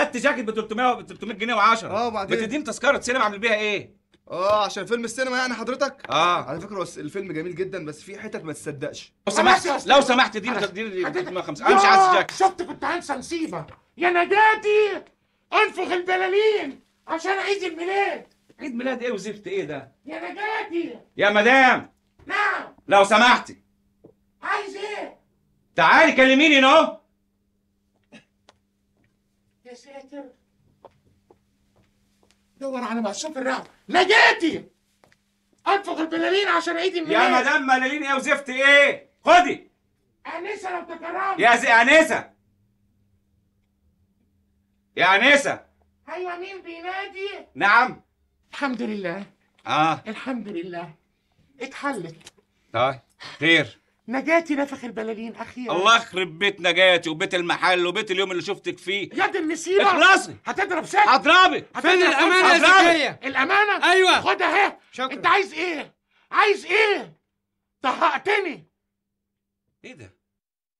خدت جاكيت ب 300 ب 300 جنيه و10 اه وبعدين بتديني تذكره سينما عامل بيها ايه؟ اه عشان فيلم السينما يعني حضرتك؟ اه على فكره الفيلم جميل جدا بس في حتت ما تصدقش لو سمحت لو سمحت دي دي دي خمسه انا مش عايز جاكيت شفت كنت هنسى نسيبه يا نجاتي انفخ البلالين عشان عيد الميلاد عيد ميلاد ايه وزفت ايه ده؟ يا نجاتي يا مدام نعم لو سمحتي عايز ايه؟ تعالي كلميني نو ساتر دور على مقصوف الرقبه نجاتي انفخ البلالين عشان عيد الميلاد يا مدام ملالين ايه وزفت ايه خدي انسه لو تكرمت يا زي انسه يا انسه ايوه مين بينادي نعم الحمد لله اه الحمد لله اتحلت طيب خير نجاتي نفخ البلالين اخيرا الله يخرب بيت نجاتي وبيت المحل وبيت اليوم اللي شفتك فيه يا دي النسيره اخلصي هتضرب سكت هضربك فين الامانه يا زكيه الامانه ايوه خدها اهي شكرا انت عايز ايه عايز ايه طهقتني ايه ده